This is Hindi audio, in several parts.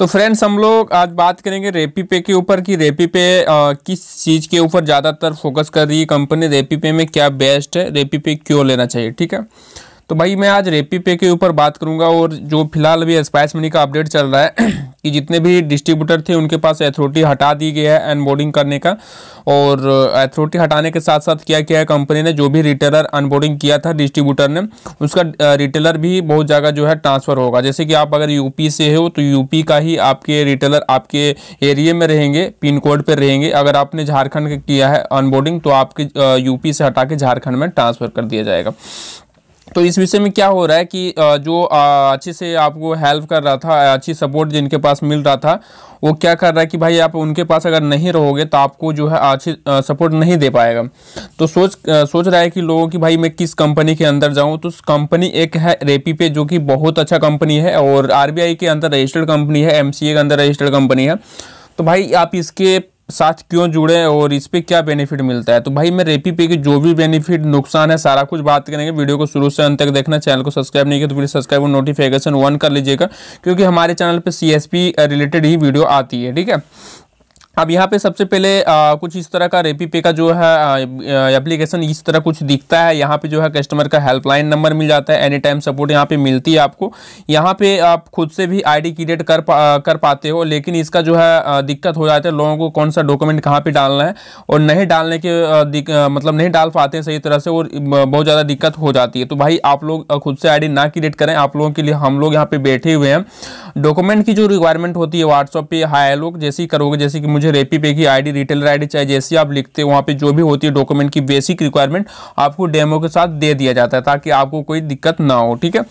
तो फ्रेंड्स हम लोग आज बात करेंगे रेपी पे के ऊपर कि रेपी पे आ, किस चीज़ के ऊपर ज़्यादातर फोकस कर रही है कंपनी रेपी पे में क्या बेस्ट है रेपी पे क्यों लेना चाहिए ठीक है तो भाई मैं आज रेपी पे के ऊपर बात करूंगा और जो फिलहाल अभी स्पाइस मनी का अपडेट चल रहा है कि जितने भी डिस्ट्रीब्यूटर थे उनके पास अथॉरिटी हटा दी गई है अनबोर्डिंग करने का और अथॉरिटी uh, हटाने के साथ साथ क्या किया है कंपनी ने जो भी रिटेलर अनबोर्डिंग किया था डिस्ट्रीब्यूटर ने उसका रिटेलर uh, भी बहुत ज़्यादा जो है ट्रांसफ़र होगा जैसे कि आप अगर यूपी से हो तो यूपी का ही आपके रिटेलर आपके एरिए में रहेंगे पिन कोड पर रहेंगे अगर आपने झारखंड किया है अनबोर्डिंग तो आपके यूपी uh, से हटा के झारखंड में ट्रांसफ़र कर दिया जाएगा तो इस विषय में क्या हो रहा है कि जो अच्छे से आपको हेल्प कर रहा था अच्छी सपोर्ट जिनके पास मिल रहा था वो क्या कर रहा है कि भाई आप उनके पास अगर नहीं रहोगे तो आपको जो है अच्छी सपोर्ट नहीं दे पाएगा तो सोच सोच रहा है कि लोगों की भाई मैं किस कंपनी के अंदर जाऊं तो कंपनी एक है रेपी पे जो कि बहुत अच्छा कंपनी है और आर के अंदर रजिस्टर्ड कंपनी है एम के अंदर रजिस्टर्ड कंपनी है तो भाई आप इसके साथ क्यों जुड़े और इस पर क्या बेनिफिट मिलता है तो भाई मैं रेपी पे की जो भी बेनिफिट नुकसान है सारा कुछ बात करेंगे वीडियो को शुरू से अंत तक देखना चैनल को सब्सक्राइब नहीं किया तो प्लीज़ सब्सक्राइब और नोटिफिकेशन ऑन कर लीजिएगा क्योंकि हमारे चैनल पर सी रिलेटेड ही वीडियो आती है ठीक है अब यहाँ पे सबसे पहले आ, कुछ इस तरह का रेपी पे का जो है एप्लीकेशन इस तरह कुछ दिखता है यहाँ पे जो है कस्टमर का हेल्पलाइन नंबर मिल जाता है एनी टाइम सपोर्ट यहाँ पे मिलती है आपको यहाँ पे आप खुद से भी आईडी क्रिएट कर पा, कर पाते हो लेकिन इसका जो है दिक्कत हो जाता है लोगों को कौन सा डॉक्यूमेंट कहाँ पर डालना है और नहीं डालने के मतलब नहीं डाल पाते हैं सही तरह से और बहुत ज़्यादा दिक्कत हो जाती है तो भाई आप लोग खुद से आई ना क्रिएट करें आप लोगों के लिए हम लोग यहाँ पर बैठे हुए हैं डॉक्यूमेंट की जो रिक्वायरमेंट होती है व्हाट्सअप पर हाई लोग जैसे ही करोगे जैसे कि मुझे रेपी पे की आईडी रिटेलर आईडी चाहे जैसी आप लिखते हैं वहाँ पे जो भी होती है डॉक्यूमेंट की बेसिक रिक्वायरमेंट आपको डेमो के साथ दे दिया जाता है ताकि आपको कोई दिक्कत ना हो ठीक है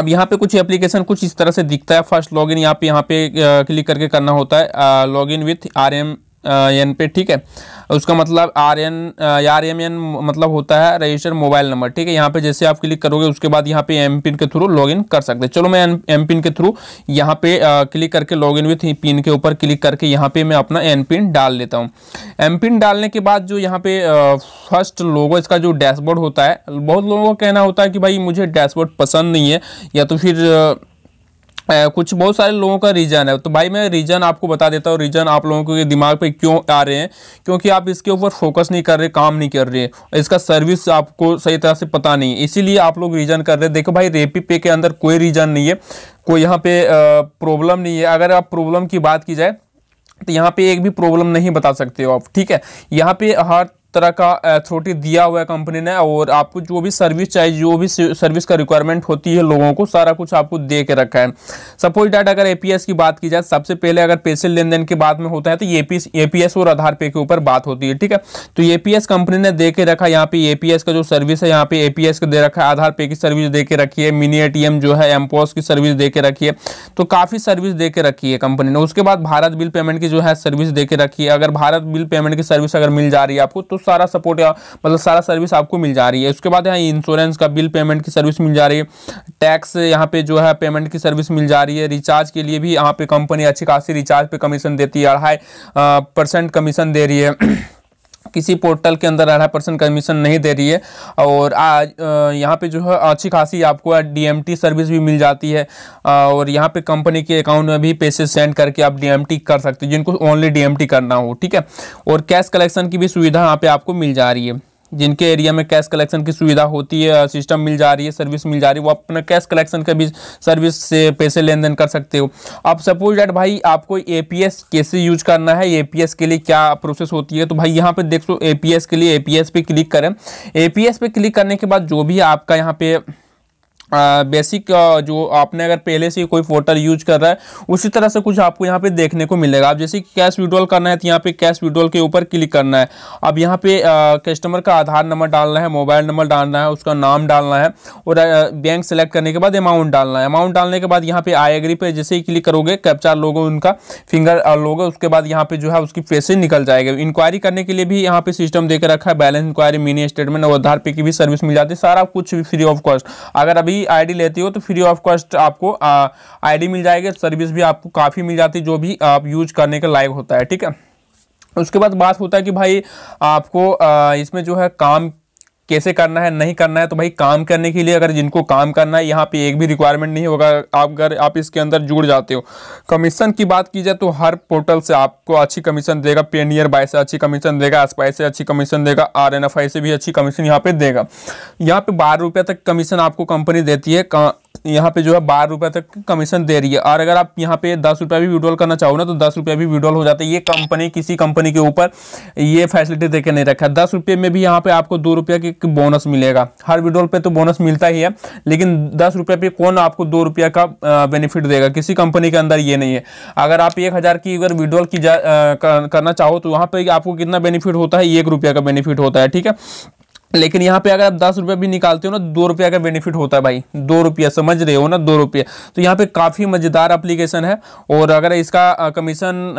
अब यहाँ पे कुछ एप्लीकेशन कुछ इस तरह से दिखता है फर्स्ट लॉगिन यहाँ पे यहाँ पे क्लिक करके करना होता है लॉगिन विथ आर एन पे ठीक है उसका मतलब R N R M N मतलब होता है रजिस्टर मोबाइल नंबर ठीक है यहाँ पे जैसे आप क्लिक करोगे उसके बाद यहाँ पे एम पिन के थ्रू लॉगिन कर सकते हैं चलो मैं एन एम पिन के थ्रू यहाँ पे आ, क्लिक करके लॉगिन विथ पिन के ऊपर क्लिक करके यहाँ पे मैं अपना एन पिन डाल लेता हूँ एम पिन डालने के बाद जो यहाँ पे फर्स्ट लोगो इसका जो डैशबोर्ड होता है बहुत लोगों का कहना होता है कि भाई मुझे डैशबोर्ड पसंद नहीं है या तो फिर कुछ बहुत सारे लोगों का रीज़न है तो भाई मैं रीज़न आपको बता देता हूँ रीज़न आप लोगों के दिमाग पे क्यों आ रहे हैं क्योंकि आप इसके ऊपर फोकस नहीं कर रहे काम नहीं कर रहे इसका सर्विस आपको सही तरह से पता नहीं है इसीलिए आप लोग रीज़न कर रहे हैं देखो भाई रेपी पे के अंदर कोई रीज़न नहीं है कोई यहाँ पे प्रॉब्लम नहीं है अगर आप प्रॉब्लम की बात की जाए तो यहाँ पे एक भी प्रॉब्लम नहीं बता सकते हो आप ठीक है यहाँ पे हर तरह का अथॉरिटी दिया हुआ है कंपनी ने और आपको जो भी सर्विस चाहिए जो भी सर्विस का रिक्वायरमेंट होती है लोगों को सारा कुछ आपको दे के रखा है सपोज डैट अगर एपीएस की बात की जाए सबसे पहले अगर पैसे लेन देन की बात में होता है तो ए पी और आधार पे के ऊपर बात होती है ठीक है तो एपीएस कंपनी ने दे के रखा यहाँ पे एपीएस का जो सर्विस है यहाँ पे एपीएस का दे रखा है आधार पे की सर्विस दे के रखी है मिनी ए जो है एमपोस की सर्विस दे के रखी है तो काफ़ी सर्विस दे के रखी है कंपनी ने उसके बाद भारत बिल पेमेंट की जो है सर्विस दे के रखी है अगर भारत बिल पेमेंट की सर्विस अगर मिल जा रही है आपको तो सारा सपोर्ट मतलब सारा सर्विस आपको मिल जा रही है उसके बाद यहाँ इंश्योरेंस का बिल पेमेंट की सर्विस मिल जा रही है टैक्स यहाँ पे जो है पेमेंट की सर्विस मिल जा रही है रिचार्ज के लिए भी यहाँ पे कंपनी अच्छी खासी रिचार्ज पे कमीशन देती है अढ़ाई परसेंट कमीशन दे रही है किसी पोर्टल के अंदर अढ़ाई परसेंट कमीशन नहीं दे रही है और आज यहाँ पे जो है अच्छी खासी आपको डीएमटी सर्विस भी मिल जाती है और यहाँ पे कंपनी के अकाउंट में भी पैसे सेंड करके आप डीएमटी कर सकते हो जिनको ओनली डीएमटी करना हो ठीक है और कैश कलेक्शन की भी सुविधा यहाँ पे आपको मिल जा रही है जिनके एरिया में कैश कलेक्शन की सुविधा होती है सिस्टम मिल जा रही है सर्विस मिल जा रही है वो अपना कैश कलेक्शन का भी सर्विस से पैसे लेन देन कर सकते हो अब सपोज डैट भाई आपको ए पी एस कैसे यूज करना है ए पी एस के लिए क्या प्रोसेस होती है तो भाई यहाँ पे देख सो ए पी एस के लिए ए पी एस पे क्लिक करें ए पी एस पे क्लिक करने के बाद जो भी आपका यहाँ पे बेसिक जो आपने अगर पहले से कोई पोर्टल यूज कर रहा है उसी तरह से कुछ आपको यहाँ पे देखने को मिलेगा आप जैसे कैश विड्रॉल करना है तो यहाँ पे कैश विड्रॉल के ऊपर क्लिक करना है अब यहाँ पे कस्टमर का आधार नंबर डालना है मोबाइल नंबर डालना है उसका नाम डालना है और बैंक सेलेक्ट करने के बाद अमाउंट डालना है अमाउंट डालने के बाद यहाँ पे आई एग्री पे जैसे ही क्लिक करोगे कैप्चार लोगो उनका फिंगर लोगो उसके बाद यहाँ पे जो है उसकी पैसे निकल जाएगा इंक्वायरी करने के लिए भी यहाँ पे सिस्टम देकर रखा है बैलेंस इंक्वायरी मिनी स्टेटमेंट और आधार पे की भी सर्विस मिल जाती है सारा कुछ फ्री ऑफ कॉस्ट अगर अभी आईडी लेते हो तो फ्री ऑफ कॉस्ट आपको आईडी मिल जाएगी सर्विस भी आपको काफ़ी मिल जाती है जो भी आप यूज करने के लायक होता है ठीक है उसके बाद बात होता है कि भाई आपको इसमें जो है काम कैसे करना है नहीं करना है तो भाई काम करने के लिए अगर जिनको काम करना है यहाँ पे एक भी रिक्वायरमेंट नहीं होगा आप अगर आप इसके अंदर जुड़ जाते हो कमीशन की बात की जाए तो हर पोर्टल से आपको अच्छी कमीशन देगा पेनियर बाय से अच्छी कमीशन देगा एसपाई से अच्छी कमीशन देगा आर से भी अच्छी कमीशन यहाँ पे देगा यहाँ पे बारह तक कमीशन आपको कंपनी देती है यहाँ पे जो है बारह रुपये तक कमीशन दे रही है और अगर आप यहाँ पे दस रुपये भी विड्रॉल करना चाहो ना तो दस रुपये भी विड्रॉल हो जाता है ये कंपनी किसी कंपनी के ऊपर ये फैसिलिटी देकर नहीं रखा है दस रुपये में भी यहाँ पे आपको दो रुपये की बोनस मिलेगा हर विड्रॉल पर तो बोनस मिलता ही है लेकिन दस रुपये पर कौन आपको दो रुपये का बेनिफिट देगा किसी कंपनी के अंदर ये नहीं है अगर आप एक हज़ार की अगर विड्रॉल की जा करना चाहो तो वहाँ पर आपको कितना बेनिफिट होता है एक रुपये का बेनिफिट होता है ठीक है लेकिन यहाँ पे अगर आप दस रुपया भी निकालते हो ना दो रुपया का बेनिफिट होता है भाई दो रुपया समझ रहे हो ना दो रुपया तो यहाँ पे काफ़ी मज़ेदार एप्लीकेशन है और अगर इसका कमीशन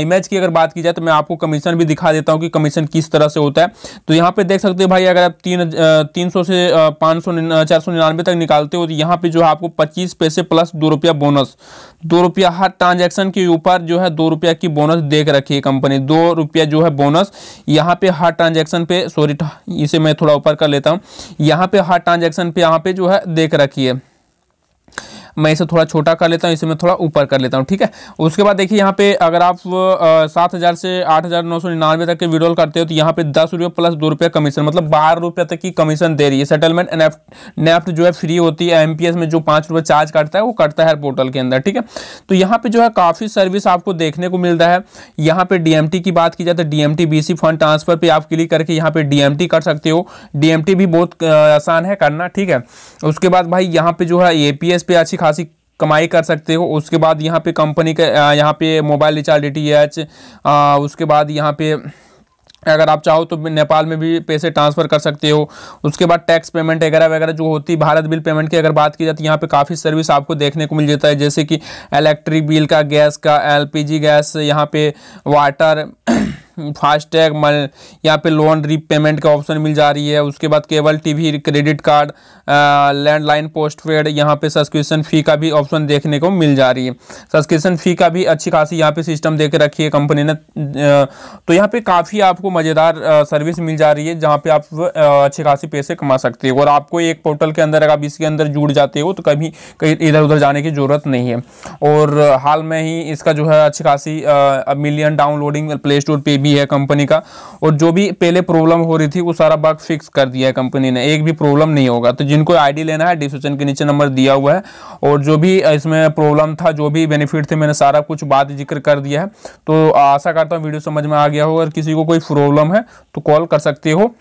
इमेज की अगर बात की जाए तो मैं आपको कमीशन भी दिखा देता हूँ कि कमीशन किस तरह से होता है तो यहाँ पे देख सकते हो भाई अगर आप तीन तीन सौ से पाँच सौ चार सौ निन्यानवे तक निकालते हो तो यहाँ पे जो है आपको पच्चीस पैसे प्लस दो रुपया बोनस दो रुपया हर ट्रांजैक्शन के ऊपर जो है दो रुपया की बोनस देख रखी है कंपनी दो रुपया जो है बोनस यहाँ पे हर ट्रांजेक्शन पे सॉरी इसे मैं थोड़ा ऊपर कर लेता हूँ यहाँ पे हर ट्रांजेक्शन पे यहाँ पे जो है देख रखी है मैं इसे थोड़ा छोटा कर लेता हूँ इसे मैं थोड़ा ऊपर कर लेता हूँ ठीक है उसके बाद देखिए यहाँ पे अगर आप सात हज़ार से आठ हज़ार नौ सौ निन्यानवे तक के विड्रॉल करते हो तो यहाँ पे दस रुपये प्लस दो रुपये कमीशन मतलब बारह रुपये तक की कमीशन दे रही है सेटलमेंट नेफ्ट जो है फ्री होती है एम में जो पाँच रुपये चार्ज करता है वो करता है पोर्टल के अंदर ठीक है तो यहाँ पर जो है काफ़ी सर्विस आपको देखने को मिलता है यहाँ पर डी की बात की जाए तो डी बीसी फंड ट्रांसफर पर आप क्लिक करके यहाँ पर डी कर सकते हो डी भी बहुत आसान है करना ठीक है उसके बाद भाई यहाँ पर जो है ए पे अच्छी खासी कमाई कर सकते हो उसके बाद यहाँ पे कंपनी का यहाँ पे mobile recharge D T H उसके बाद यहाँ पे अगर आप चाहो तो नेपाल में भी पैसे ट्रांसफ़र कर सकते हो उसके बाद टैक्स पेमेंट वगैरह वगैरह जो होती है भारत बिल पेमेंट की अगर बात की जाती तो है यहाँ पे काफ़ी सर्विस आपको देखने को मिल जाता है जैसे कि इलेक्ट्रिक बिल का गैस का एलपीजी गैस यहाँ पे वाटर फास्टैग मल यहाँ पे लोन रीपेमेंट का ऑप्शन मिल जा रही है उसके बाद cable TV credit card landline postpaid यहाँ पे सब्सक्रिप्शन फ़ी का भी ऑप्शन देखने को मिल जा रही है सब्सक्रिप्शन फ़ी का भी अच्छी खासी यहाँ पे सिस्टम दे के रखी है कंपनी ने तो यहाँ पे काफ़ी आपको मज़ेदार सर्विस मिल जा रही है जहाँ पर आप अच्छे खासी पैसे कमा सकते हो और आपको एक पोर्टल के अंदर अगर आप इसके अंदर जुड़ जाते हो तो कभी कहीं इधर उधर जाने की ज़रूरत नहीं है और हाल में ही इसका जो है अच्छी खासी मिलियन डाउनलोडिंग प्ले स्टोर पर भी है कंपनी का और जो भी पहले प्रॉब्लम हो रही थी वो सारा बग फिक्स कर दिया है कंपनी ने एक भी प्रॉब्लम नहीं होगा तो जिनको आईडी लेना है डिस्क्रिप्शन के नीचे नंबर दिया हुआ है और जो भी इसमें प्रॉब्लम था जो भी बेनिफिट थे मैंने सारा कुछ बात जिक्र कर दिया है तो आशा करता हूँ वीडियो समझ में आ गया हो अगर किसी को कोई प्रॉब्लम है तो कॉल कर सकते हो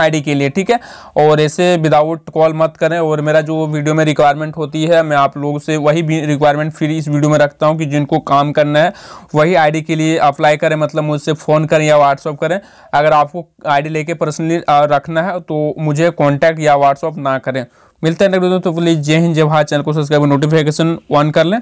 आईडी के लिए ठीक है और ऐसे विदाउट कॉल मत करें और मेरा जो वीडियो में रिक्वायरमेंट होती है मैं आप लोगों से वही रिक्वायरमेंट फिर इस वीडियो में रखता हूं कि जिनको काम करना है वही आईडी के लिए अप्लाई करें मतलब मुझसे फ़ोन करें या व्हाट्सअप करें अगर आपको आईडी लेके पर्सनली रखना है तो मुझे कॉन्टैक्ट या व्हाट्सअप ना करें मिलते हैं तो प्लीज़ जय हिंद जय भारत चैनल को सब्सक्राइब नोटिफिकेशन ऑन कर लें